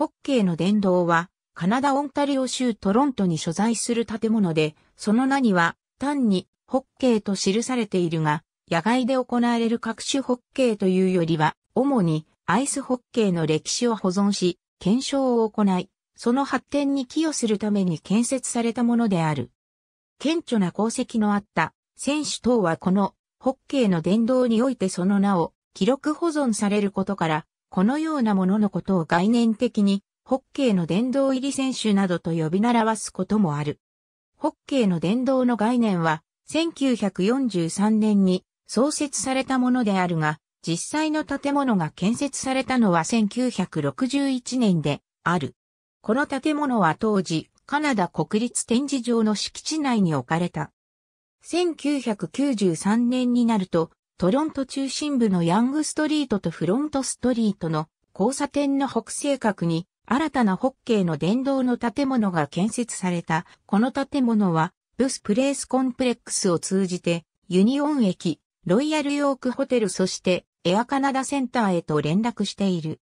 ホッケーの殿堂は、カナダ・オンタリオ州トロントに所在する建物で、その名には、単に、ホッケーと記されているが、野外で行われる各種ホッケーというよりは、主に、アイスホッケーの歴史を保存し、検証を行い、その発展に寄与するために建設されたものである。顕著な功績のあった選手等はこのホッケーの殿堂においてその名を記録保存されることからこのようなもののことを概念的に、ホッケーの殿堂入り選手などと呼び習わすこともある。ホッケーの殿堂の概念は、1943年に創設されたものであるが、実際の建物が建設されたのは1961年である。この建物は当時、カナダ国立展示場の敷地内に置かれた。1993年になると、トロント中心部のヤングストリートとフロントストリートの交差点の北西角に新たなホッケーの電動の建物が建設された。この建物はブスプレイスコンプレックスを通じてユニオン駅、ロイヤルヨークホテルそしてエアカナダセンターへと連絡している。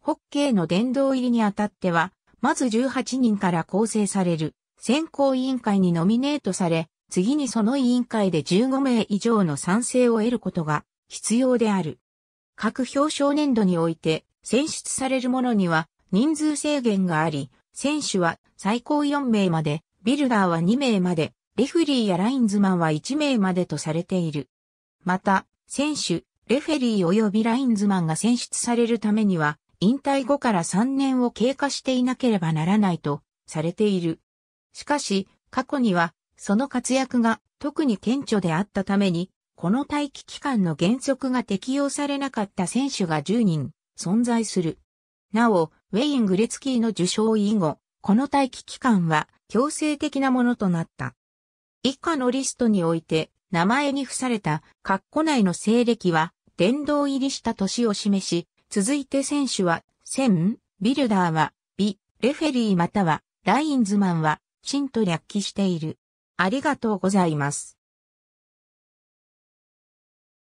ホッケーの殿堂入りにあたっては、まず18人から構成される選考委員会にノミネートされ、次にその委員会で15名以上の賛成を得ることが必要である。各表彰年度において選出されるものには人数制限があり、選手は最高4名まで、ビルダーは2名まで、レフェリーやラインズマンは1名までとされている。また、選手、レフェリー及びラインズマンが選出されるためには、引退後から3年を経過していなければならないとされている。しかし、過去にはその活躍が特に顕著であったために、この待機期間の原則が適用されなかった選手が10人存在する。なお、ウェイン・グレツキーの受賞以後、この待機期間は強制的なものとなった。以下のリストにおいて、名前に付された、括弧内の西暦は、殿堂入りした年を示し、続いて選手は、セン、ビルダーは、ビ、レフェリーまたは、ラインズマンは、チンと略記している。ありがとうございます。